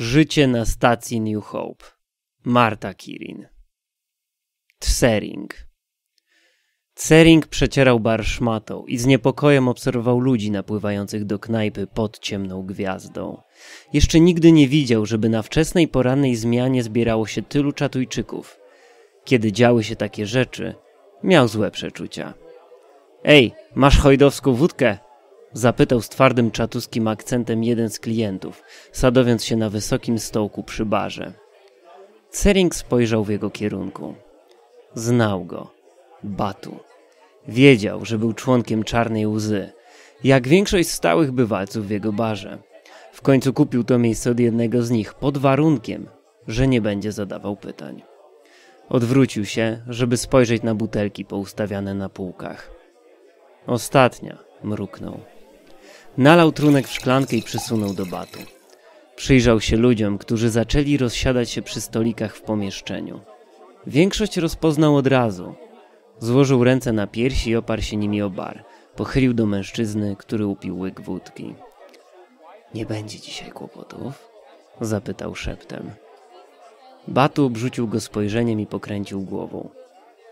Życie na stacji New Hope. Marta Kirin. Tsering. Tsering przecierał bar szmatą i z niepokojem obserwował ludzi napływających do knajpy pod ciemną gwiazdą. Jeszcze nigdy nie widział, żeby na wczesnej porannej zmianie zbierało się tylu czatujczyków. Kiedy działy się takie rzeczy, miał złe przeczucia. Ej, masz hojdowską wódkę? Zapytał z twardym czatuskim akcentem jeden z klientów, sadowiąc się na wysokim stołku przy barze. Sering spojrzał w jego kierunku. Znał go. Batu. Wiedział, że był członkiem Czarnej Łzy, jak większość stałych bywalców w jego barze. W końcu kupił to miejsce od jednego z nich pod warunkiem, że nie będzie zadawał pytań. Odwrócił się, żeby spojrzeć na butelki poustawiane na półkach. Ostatnia, mruknął. Nalał trunek w szklankę i przysunął do batu. Przyjrzał się ludziom, którzy zaczęli rozsiadać się przy stolikach w pomieszczeniu. Większość rozpoznał od razu. Złożył ręce na piersi i oparł się nimi o bar. Pochylił do mężczyzny, który upił łyk wódki. Nie będzie dzisiaj kłopotów? zapytał szeptem. Batu obrzucił go spojrzeniem i pokręcił głową.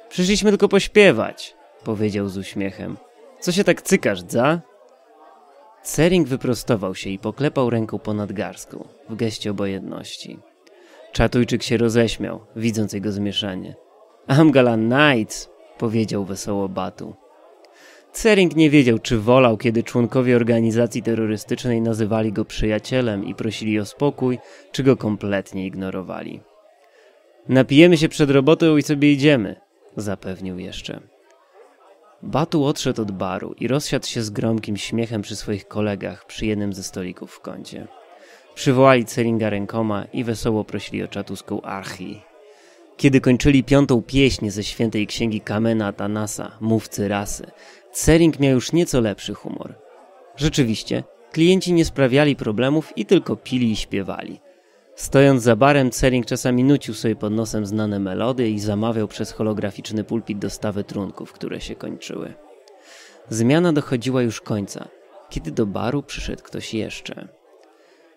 Przyszliśmy tylko pośpiewać, powiedział z uśmiechem. Co się tak cykasz, dza? Cering wyprostował się i poklepał ręką ponad garską, w geście obojedności. Czatujczyk się roześmiał, widząc jego zmieszanie. Amgala Nights powiedział wesoło Batu. Cering nie wiedział, czy wolał, kiedy członkowie organizacji terrorystycznej nazywali go przyjacielem i prosili o spokój, czy go kompletnie ignorowali. Napijemy się przed robotą i sobie idziemy, zapewnił jeszcze. Batu odszedł od baru i rozsiadł się z gromkim śmiechem przy swoich kolegach przy jednym ze stolików w kącie. Przywołali Celinga rękoma i wesoło prosili o czatuską Archi. Kiedy kończyli piątą pieśń ze świętej księgi Kamena Atanasa, mówcy rasy, Cering miał już nieco lepszy humor. Rzeczywiście, klienci nie sprawiali problemów i tylko pili i śpiewali. Stojąc za barem, Cering czasami nucił sobie pod nosem znane melody i zamawiał przez holograficzny pulpit dostawy trunków, które się kończyły. Zmiana dochodziła już końca, kiedy do baru przyszedł ktoś jeszcze.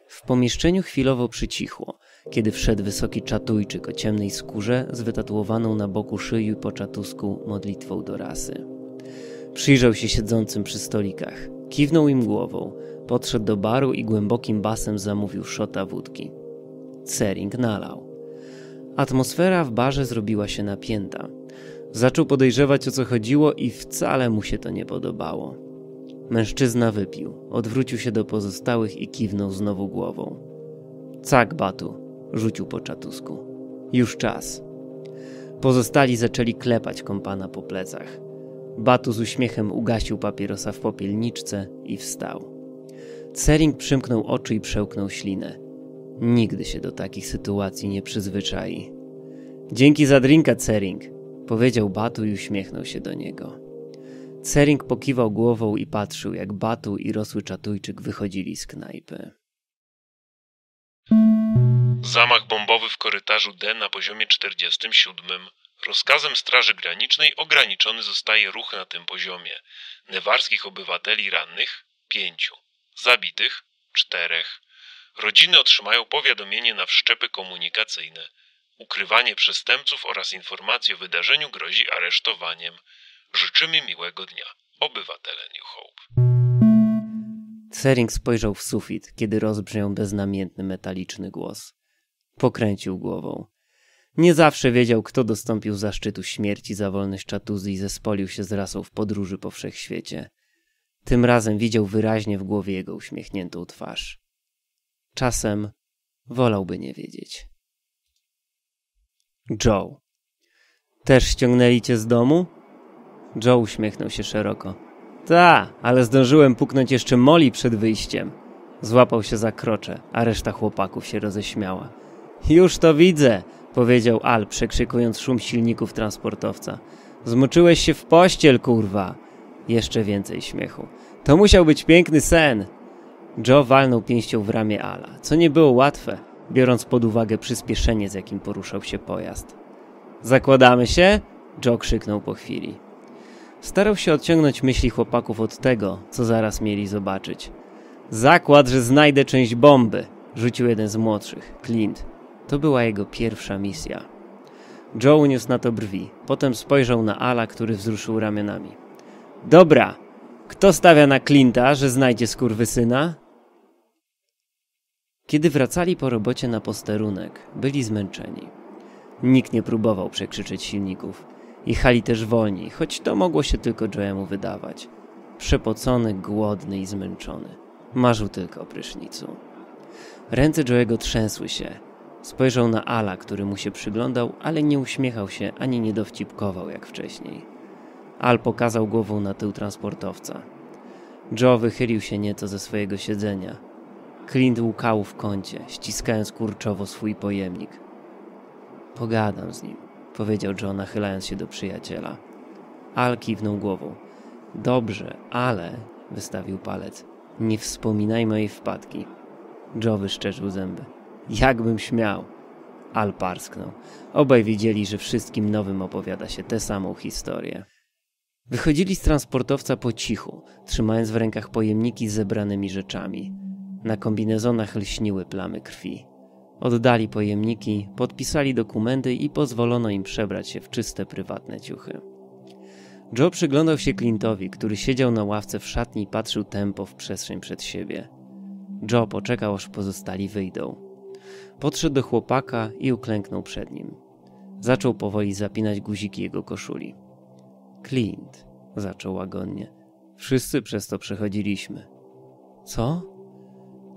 W pomieszczeniu chwilowo przycichło, kiedy wszedł wysoki czatujczyk o ciemnej skórze z wytatuowaną na boku szyju po czatusku modlitwą do rasy. Przyjrzał się siedzącym przy stolikach, kiwnął im głową, podszedł do baru i głębokim basem zamówił szota wódki. Sering nalał. Atmosfera w barze zrobiła się napięta. Zaczął podejrzewać o co chodziło i wcale mu się to nie podobało. Mężczyzna wypił, odwrócił się do pozostałych i kiwnął znowu głową. Cak, Batu, rzucił po czatusku. Już czas. Pozostali zaczęli klepać kompana po plecach. Batu z uśmiechem ugasił papierosa w popielniczce i wstał. Cering przymknął oczy i przełknął ślinę nigdy się do takich sytuacji nie przyzwyczai. Dzięki za drinka, Cering, powiedział Batu i uśmiechnął się do niego. Cering pokiwał głową i patrzył, jak Batu i rosły czatujczyk wychodzili z knajpy. Zamach bombowy w korytarzu D na poziomie 47. Rozkazem Straży Granicznej ograniczony zostaje ruch na tym poziomie. Newarskich obywateli rannych pięciu, zabitych czterech rodziny otrzymają powiadomienie na wszczepy komunikacyjne. Ukrywanie przestępców oraz informacje o wydarzeniu grozi aresztowaniem. Życzymy miłego dnia. Obywatele New Hope. Sering spojrzał w sufit, kiedy rozbrzmiał beznamiętny metaliczny głos. Pokręcił głową. Nie zawsze wiedział, kto dostąpił zaszczytu śmierci za wolność czatuzy i zespolił się z rasą w podróży po wszechświecie. Tym razem widział wyraźnie w głowie jego uśmiechniętą twarz czasem wolałby nie wiedzieć. Joe. Też ściągnęli cię z domu? Joe uśmiechnął się szeroko. Ta, ale zdążyłem puknąć jeszcze Moli przed wyjściem. Złapał się za krocze, a reszta chłopaków się roześmiała. Już to widzę, powiedział Al, przekrzykując szum silników transportowca. Zmoczyłeś się w pościel, kurwa! Jeszcze więcej śmiechu. To musiał być piękny sen. Joe walnął pięścią w ramię Ala, co nie było łatwe, biorąc pod uwagę przyspieszenie, z jakim poruszał się pojazd. Zakładamy się? Joe krzyknął po chwili. Starał się odciągnąć myśli chłopaków od tego, co zaraz mieli zobaczyć. Zakład, że znajdę część bomby, rzucił jeden z młodszych, Clint. To była jego pierwsza misja. Joe uniósł na to brwi, potem spojrzał na Ala, który wzruszył ramionami. Dobra, kto stawia na Clinta, że znajdzie skurwysyna? syna? Kiedy wracali po robocie na posterunek, byli zmęczeni. Nikt nie próbował przekrzyczeć silników. Jechali też wolniej, choć to mogło się tylko Joemu wydawać. Przepocony, głodny i zmęczony. Marzył tylko o prysznicu. Ręce Joego trzęsły się. Spojrzał na Ala, który mu się przyglądał, ale nie uśmiechał się ani nie dowcipkował jak wcześniej. Al pokazał głową na tył transportowca. Joe wychylił się nieco ze swojego siedzenia – Clint łkał w kącie, ściskając kurczowo swój pojemnik. Pogadam z nim, powiedział John, nachylając się do przyjaciela. Al kiwnął głową. Dobrze, ale wystawił palec. Nie wspominaj mojej wpadki. Joe wyszczerzył zęby. Jakbym śmiał. Al parsknął. Obaj wiedzieli, że wszystkim nowym opowiada się tę samą historię. Wychodzili z transportowca po cichu, trzymając w rękach pojemniki z zebranymi rzeczami. Na kombinezonach lśniły plamy krwi. Oddali pojemniki, podpisali dokumenty i pozwolono im przebrać się w czyste prywatne ciuchy. Joe przyglądał się Clintowi, który siedział na ławce w szatni i patrzył tempo w przestrzeń przed siebie. Joe poczekał, aż pozostali wyjdą. Podszedł do chłopaka i uklęknął przed nim. Zaczął powoli zapinać guziki jego koszuli. Clint, zaczął łagodnie. Wszyscy przez to przechodziliśmy. Co?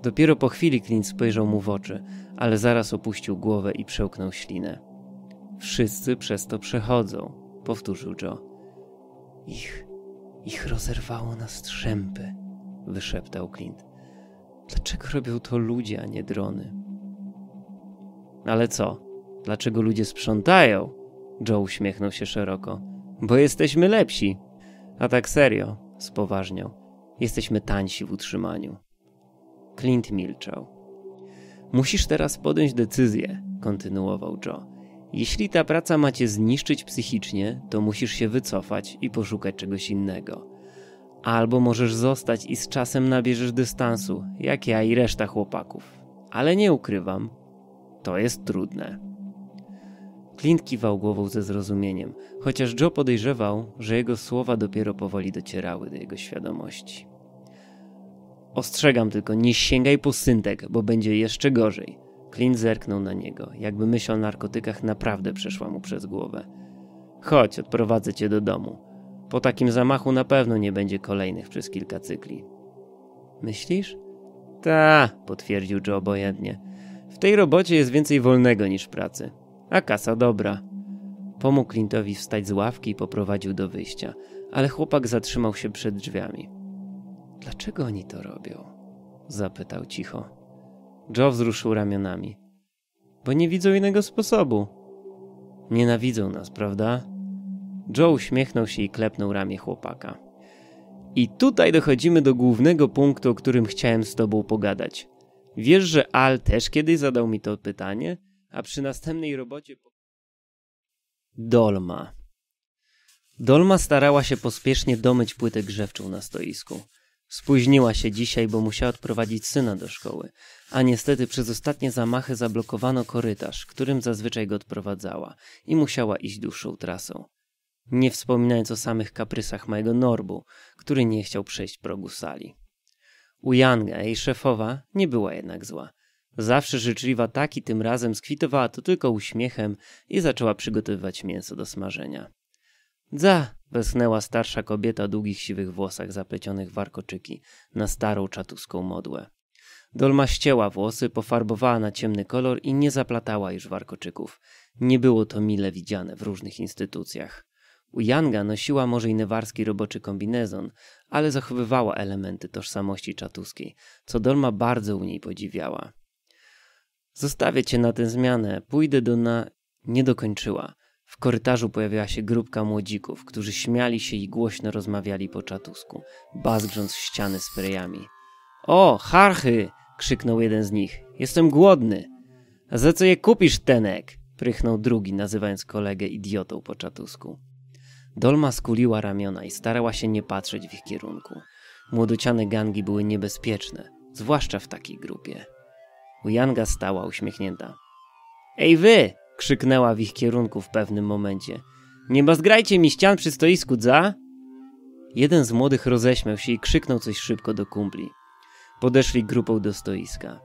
Dopiero po chwili Clint spojrzał mu w oczy, ale zaraz opuścił głowę i przełknął ślinę. Wszyscy przez to przechodzą, powtórzył Joe. Ich, ich rozerwało na strzępy, wyszeptał Clint. Dlaczego robią to ludzie, a nie drony? Ale co? Dlaczego ludzie sprzątają? Joe uśmiechnął się szeroko. Bo jesteśmy lepsi. A tak serio, spoważniał. Jesteśmy tańsi w utrzymaniu. Clint milczał. Musisz teraz podjąć decyzję, kontynuował Joe. Jeśli ta praca ma cię zniszczyć psychicznie, to musisz się wycofać i poszukać czegoś innego. Albo możesz zostać i z czasem nabierzesz dystansu, jak ja i reszta chłopaków. Ale nie ukrywam, to jest trudne. Clint kiwał głową ze zrozumieniem, chociaż Joe podejrzewał, że jego słowa dopiero powoli docierały do jego świadomości. Ostrzegam tylko, nie sięgaj po syntek, bo będzie jeszcze gorzej. Clint zerknął na niego, jakby myśl o narkotykach naprawdę przeszła mu przez głowę. Chodź, odprowadzę cię do domu. Po takim zamachu na pewno nie będzie kolejnych przez kilka cykli. Myślisz? Ta, potwierdził Joe obojętnie. W tej robocie jest więcej wolnego niż pracy. A kasa dobra. Pomógł Clintowi wstać z ławki i poprowadził do wyjścia, ale chłopak zatrzymał się przed drzwiami. Dlaczego oni to robią? Zapytał cicho. Joe wzruszył ramionami. Bo nie widzą innego sposobu. Nienawidzą nas, prawda? Joe uśmiechnął się i klepnął ramię chłopaka. I tutaj dochodzimy do głównego punktu, o którym chciałem z tobą pogadać. Wiesz, że Al też kiedyś zadał mi to pytanie, a przy następnej robocie. Dolma. Dolma starała się pospiesznie domyć płytę grzewczą na stoisku. Spóźniła się dzisiaj, bo musiała odprowadzić syna do szkoły, a niestety przez ostatnie zamachy zablokowano korytarz, którym zazwyczaj go odprowadzała i musiała iść dłuższą trasą. Nie wspominając o samych kaprysach mojego Norbu, który nie chciał przejść progu sali. Ujanga, jej szefowa, nie była jednak zła. Zawsze życzliwa tak i tym razem skwitowała to tylko uśmiechem i zaczęła przygotowywać mięso do smażenia. Za! Westchnęła starsza kobieta o długich siwych włosach zaplecionych w warkoczyki na starą czatuską modłę. Dolma ścięła włosy, pofarbowała na ciemny kolor i nie zaplatała już warkoczyków. Nie było to mile widziane w różnych instytucjach. U Janga nosiła może i newarski roboczy kombinezon, ale zachowywała elementy tożsamości czatuskiej, co Dolma bardzo u niej podziwiała. Zostawię cię na tę zmianę, pójdę do na... Nie dokończyła. W korytarzu pojawiła się grupka młodzików, którzy śmiali się i głośno rozmawiali po czatusku, bazgrząc w ściany sprejami. O, harchy! krzyknął jeden z nich. Jestem głodny. A za co je kupisz, Tenek? prychnął drugi, nazywając kolegę idiotą po czatusku. Dolma skuliła ramiona i starała się nie patrzeć w ich kierunku. Młodociane gangi były niebezpieczne, zwłaszcza w takiej grupie. Ujanga stała uśmiechnięta. Ej wy! krzyknęła w ich kierunku w pewnym momencie. Nie bazgrajcie mi ścian przy stoisku, za? Jeden z młodych roześmiał się i krzyknął coś szybko do kumpli. Podeszli grupą do stoiska.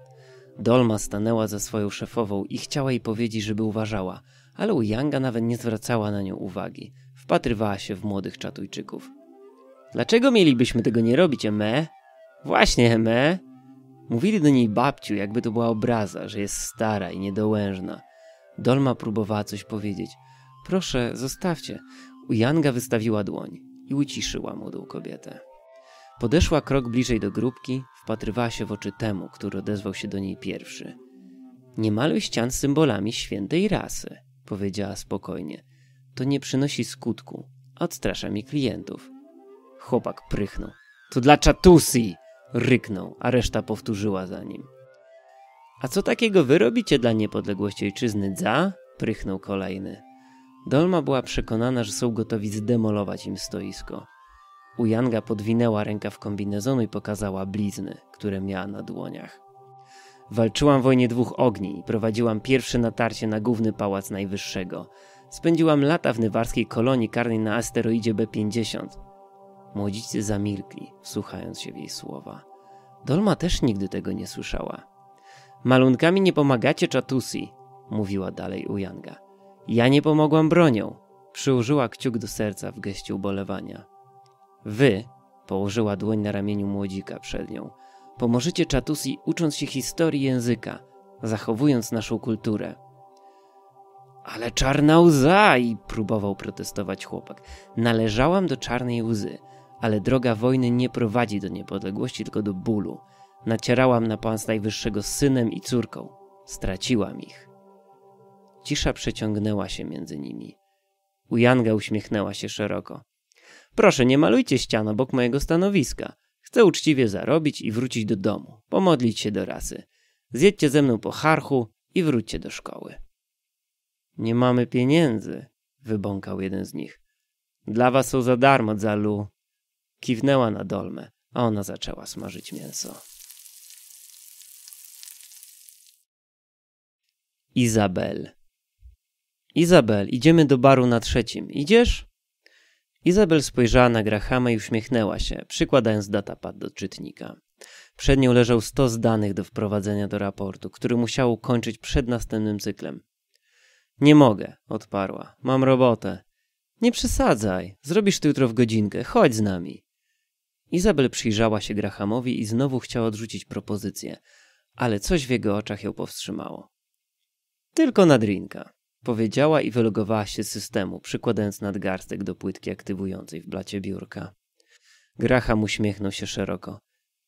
Dolma stanęła za swoją szefową i chciała jej powiedzieć, żeby uważała, ale Uyanga nawet nie zwracała na nią uwagi. Wpatrywała się w młodych czatujczyków. Dlaczego mielibyśmy tego nie robić, Eme? Właśnie, Eme! Mówili do niej babciu, jakby to była obraza, że jest stara i niedołężna. Dolma próbowała coś powiedzieć. Proszę, zostawcie. Ujanga wystawiła dłoń i uciszyła młodą kobietę. Podeszła krok bliżej do grupki, wpatrywała się w oczy temu, który odezwał się do niej pierwszy. Nie maluj ścian symbolami świętej rasy, powiedziała spokojnie. To nie przynosi skutku, odstrasza mi klientów. Chłopak prychnął. To dla czatusi! ryknął, a reszta powtórzyła za nim. A co takiego wy robicie dla niepodległości ojczyzny, za? Prychnął kolejny. Dolma była przekonana, że są gotowi zdemolować im stoisko. Ujanga podwinęła w kombinezonu i pokazała blizny, które miała na dłoniach. Walczyłam w wojnie dwóch ogni i prowadziłam pierwsze natarcie na główny pałac najwyższego. Spędziłam lata w nywarskiej kolonii karnej na asteroidzie B50. Młodzicy zamilkli, wsłuchając się w jej słowa. Dolma też nigdy tego nie słyszała. Malunkami nie pomagacie, czatusi, mówiła dalej Ujanga. Ja nie pomogłam bronią. Przyłożyła kciuk do serca w geście ubolewania. Wy, położyła dłoń na ramieniu młodzika przed nią, pomożecie czatusi ucząc się historii języka, zachowując naszą kulturę. Ale czarna łza! i próbował protestować chłopak. Należałam do czarnej łzy, ale droga wojny nie prowadzi do niepodległości, tylko do bólu. Nacierałam na Pan z Najwyższego z synem i córką. Straciłam ich. Cisza przeciągnęła się między nimi. Ujanga uśmiechnęła się szeroko. Proszę, nie malujcie ścian obok mojego stanowiska. Chcę uczciwie zarobić i wrócić do domu, pomodlić się do rasy. Zjedźcie ze mną po harchu i wróćcie do szkoły. Nie mamy pieniędzy, wybąkał jeden z nich. Dla was są za darmo, Zalu. Kiwnęła na dolmę, a ona zaczęła smażyć mięso. Izabel. Izabel, idziemy do baru na trzecim. Idziesz? Izabel spojrzała na Grahama i uśmiechnęła się, przykładając datapad do czytnika. Przed nią leżał stos danych do wprowadzenia do raportu, który musiał ukończyć przed następnym cyklem. Nie mogę, odparła. Mam robotę. Nie przesadzaj. Zrobisz to jutro w godzinkę. Chodź z nami. Izabel przyjrzała się Grahamowi i znowu chciała odrzucić propozycję, ale coś w jego oczach ją powstrzymało. Tylko na drinka, powiedziała i wylogowała się z systemu, przykładając nadgarstek do płytki aktywującej w blacie biurka. Graham uśmiechnął się szeroko.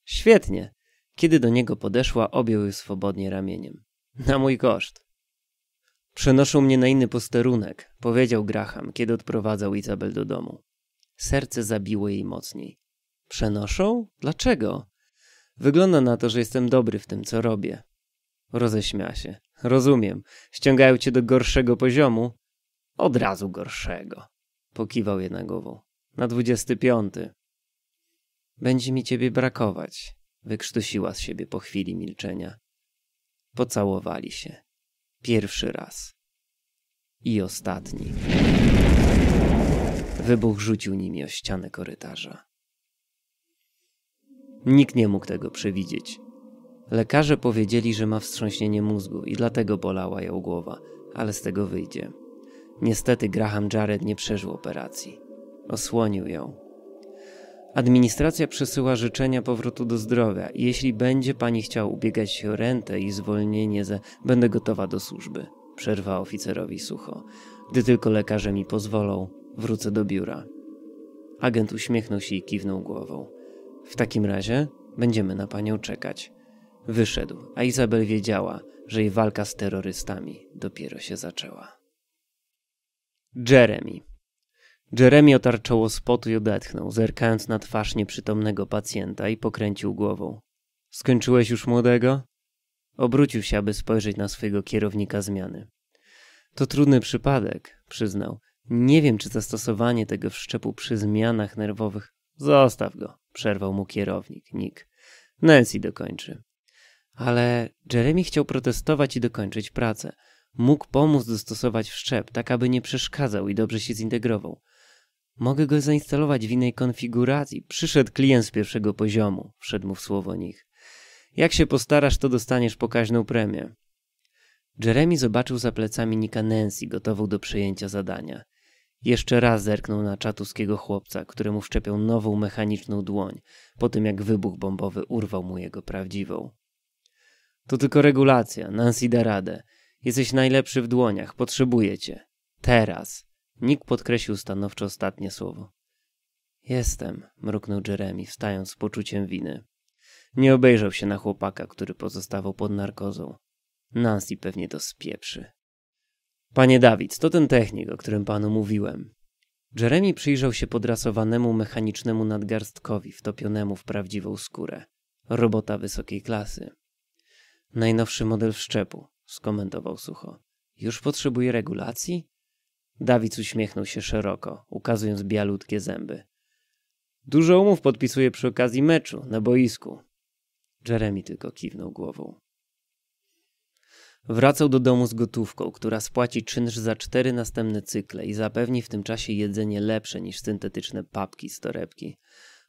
Świetnie. Kiedy do niego podeszła, objął ją swobodnie ramieniem. Na mój koszt. Przenoszą mnie na inny posterunek, powiedział Graham, kiedy odprowadzał Izabel do domu. Serce zabiło jej mocniej. Przenoszą? Dlaczego? Wygląda na to, że jestem dobry w tym, co robię. Roześmiała się. Rozumiem. Ściągają cię do gorszego poziomu? Od razu gorszego. Pokiwał jedna głową. Na dwudziesty piąty. Będzie mi ciebie brakować. Wykrztusiła z siebie po chwili milczenia. Pocałowali się. Pierwszy raz. I ostatni. Wybuch rzucił nimi o ścianę korytarza. Nikt nie mógł tego przewidzieć. Lekarze powiedzieli, że ma wstrząśnienie mózgu i dlatego bolała ją głowa, ale z tego wyjdzie. Niestety Graham Jared nie przeżył operacji. Osłonił ją. Administracja przesyła życzenia powrotu do zdrowia. Jeśli będzie pani chciał ubiegać się o rentę i zwolnienie ze... Będę gotowa do służby. Przerwa oficerowi sucho. Gdy tylko lekarze mi pozwolą, wrócę do biura. Agent uśmiechnął się i kiwnął głową. W takim razie będziemy na panią czekać. Wyszedł, a Izabel wiedziała, że jej walka z terrorystami dopiero się zaczęła. Jeremy. Jeremy otarczoło spotu i odetchnął, zerkając na twarz nieprzytomnego pacjenta i pokręcił głową. Skończyłeś już młodego? Obrócił się, aby spojrzeć na swojego kierownika zmiany. To trudny przypadek, przyznał. Nie wiem, czy zastosowanie tego wszczepu przy zmianach nerwowych. Zostaw go, przerwał mu kierownik, Nick. Nancy dokończy. Ale Jeremy chciał protestować i dokończyć pracę. Mógł pomóc dostosować szczep, tak aby nie przeszkadzał i dobrze się zintegrował. Mogę go zainstalować w innej konfiguracji. Przyszedł klient z pierwszego poziomu, wszedł mu w słowo nich. Jak się postarasz, to dostaniesz pokaźną premię. Jeremy zobaczył za plecami Nika Nancy, gotową do przejęcia zadania. Jeszcze raz zerknął na czatuskiego chłopca, któremu wszczepiał nową mechaniczną dłoń, po tym jak wybuch bombowy urwał mu jego prawdziwą. To tylko regulacja, Nancy da radę. Jesteś najlepszy w dłoniach, potrzebuję cię. Teraz. Nick podkreślił stanowczo ostatnie słowo. Jestem, mruknął Jeremy, wstając z poczuciem winy. Nie obejrzał się na chłopaka, który pozostawał pod narkozą. Nancy pewnie to spieprzy. Panie Dawid, to ten technik, o którym panu mówiłem. Jeremy przyjrzał się podrasowanemu mechanicznemu nadgarstkowi wtopionemu w prawdziwą skórę. Robota wysokiej klasy. Najnowszy model wszczepu, skomentował sucho. Już potrzebuje regulacji? Dawid uśmiechnął się szeroko, ukazując bialutkie zęby. Dużo umów podpisuje przy okazji meczu, na boisku. Jeremy tylko kiwnął głową. Wracał do domu z gotówką, która spłaci czynsz za cztery następne cykle i zapewni w tym czasie jedzenie lepsze niż syntetyczne papki z torebki.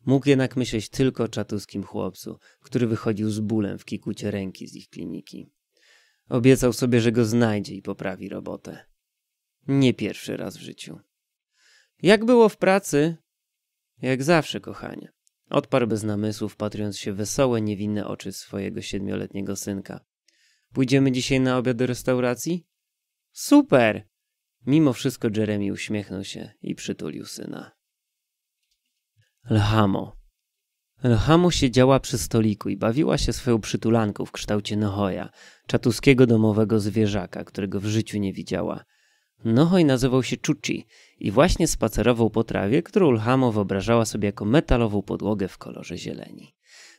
Mógł jednak myśleć tylko o czatuskim chłopcu, który wychodził z bólem w kikucie ręki z ich kliniki. Obiecał sobie, że go znajdzie i poprawi robotę. Nie pierwszy raz w życiu. Jak było w pracy? Jak zawsze, kochanie. Odparł bez namysłu, wpatrując się w wesołe, niewinne oczy swojego siedmioletniego synka. Pójdziemy dzisiaj na obiad do restauracji? Super! Mimo wszystko Jeremy uśmiechnął się i przytulił syna. Lhamo. Lhamo siedziała przy stoliku i bawiła się swoją przytulanką w kształcie Nohoja, czatuskiego domowego zwierzaka, którego w życiu nie widziała. Nohoj nazywał się Czuci i właśnie spacerował po trawie, którą Lhamo wyobrażała sobie jako metalową podłogę w kolorze zieleni.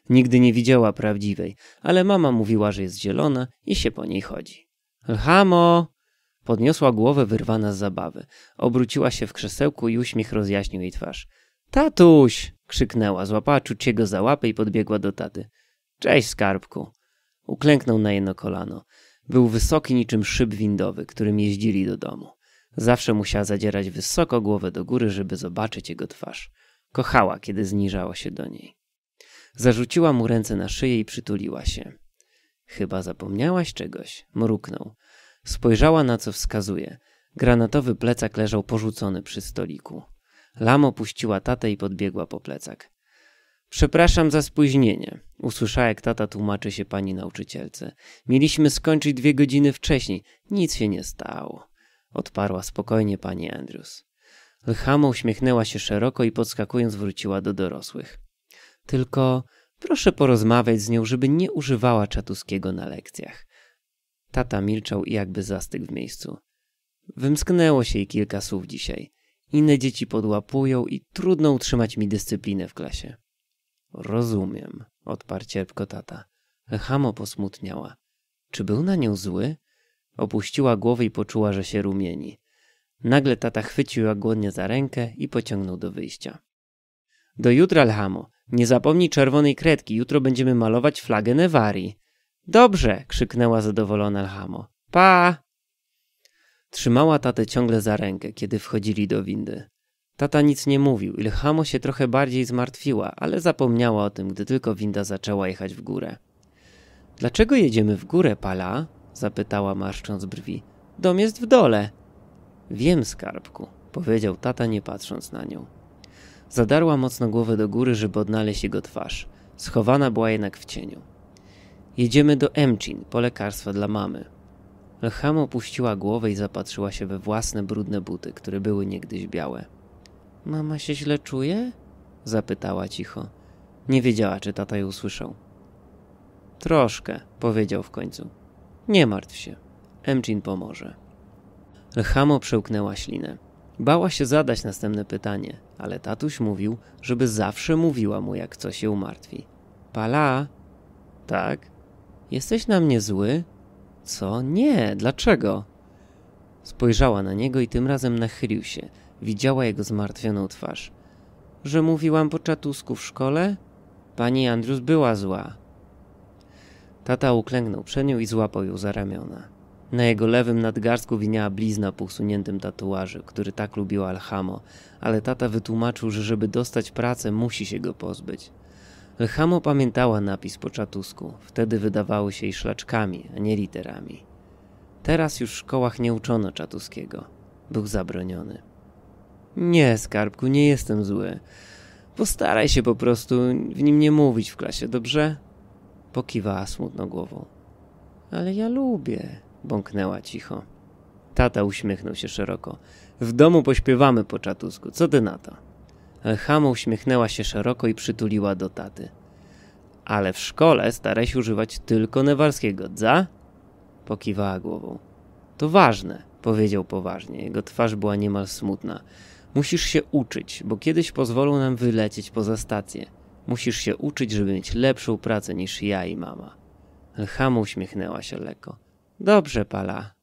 Nigdy nie widziała prawdziwej, ale mama mówiła, że jest zielona i się po niej chodzi. Lhamo! Podniosła głowę wyrwana z zabawy. Obróciła się w krzesełku i uśmiech rozjaśnił jej twarz. Tatuś! krzyknęła, złapała Czuciego za łapę i podbiegła do taty. Cześć, skarbku! Uklęknął na jedno kolano. Był wysoki niczym szyb windowy, którym jeździli do domu. Zawsze musiała zadzierać wysoko głowę do góry, żeby zobaczyć jego twarz. Kochała, kiedy zniżała się do niej. Zarzuciła mu ręce na szyję i przytuliła się. Chyba zapomniałaś czegoś, mruknął. Spojrzała na co wskazuje. Granatowy plecak leżał porzucony przy stoliku. Lamo opuściła tatę i podbiegła po plecak. Przepraszam za spóźnienie. Usłyszała, jak tata tłumaczy się pani nauczycielce. Mieliśmy skończyć dwie godziny wcześniej. Nic się nie stało. Odparła spokojnie pani Andrews. Lchama uśmiechnęła się szeroko i podskakując wróciła do dorosłych. Tylko proszę porozmawiać z nią, żeby nie używała czatuskiego na lekcjach. Tata milczał i jakby zastygł w miejscu. Wymsknęło się jej kilka słów dzisiaj. Inne dzieci podłapują i trudno utrzymać mi dyscyplinę w klasie. Rozumiem, odparł cierpko tata. Hamo posmutniała. Czy był na nią zły? Opuściła głowę i poczuła, że się rumieni. Nagle tata chwycił ją głodnie za rękę i pociągnął do wyjścia. Do jutra, Lhamo. Nie zapomnij czerwonej kredki, jutro będziemy malować flagę Newarii. Dobrze, krzyknęła zadowolona Lhamo. Pa! Trzymała tatę ciągle za rękę, kiedy wchodzili do windy. Tata nic nie mówił, Ilhamo się trochę bardziej zmartwiła, ale zapomniała o tym, gdy tylko winda zaczęła jechać w górę. Dlaczego jedziemy w górę, Pala? zapytała marszcząc brwi. Dom jest w dole. Wiem, skarbku, powiedział tata, nie patrząc na nią. Zadarła mocno głowę do góry, żeby odnaleźć jego twarz. Schowana była jednak w cieniu. Jedziemy do Emcin, po lekarstwa dla mamy. Ham opuściła głowę i zapatrzyła się we własne brudne buty, które były niegdyś białe. Mama się źle czuje? zapytała cicho. Nie wiedziała, czy tata ją usłyszał. Troszkę, powiedział w końcu. Nie martw się, Emchin pomoże. Lchamo przełknęła ślinę. Bała się zadać następne pytanie, ale tatuś mówił, żeby zawsze mówiła mu, jak coś się umartwi. Pala? Tak? Jesteś na mnie zły? Co? Nie, dlaczego? Spojrzała na niego i tym razem nachylił się. Widziała jego zmartwioną twarz. Że mówiłam po czatusku w szkole? Pani Andrius była zła. Tata uklęknął przed nią i złapał ją za ramiona. Na jego lewym nadgarstku winiała blizna po usuniętym tatuażu, który tak lubił Alhamo, ale tata wytłumaczył, że żeby dostać pracę musi się go pozbyć. Chamo pamiętała napis po czatusku, wtedy wydawały się jej szlaczkami, a nie literami. Teraz już w szkołach nie uczono czatuskiego. Był zabroniony. Nie, skarbku, nie jestem zły. Postaraj się po prostu w nim nie mówić w klasie, dobrze? Pokiwała smutno głową. Ale ja lubię, bąknęła cicho. Tata uśmiechnął się szeroko. W domu pośpiewamy po czatusku, co ty na to? Hama uśmiechnęła się szeroko i przytuliła do taty. Ale w szkole staraj się używać tylko newalskiego, Za? Pokiwała głową. To ważne, powiedział poważnie. Jego twarz była niemal smutna. Musisz się uczyć, bo kiedyś pozwolą nam wylecieć poza stację. Musisz się uczyć, żeby mieć lepszą pracę niż ja i mama. Elhama uśmiechnęła się lekko. Dobrze, Pala,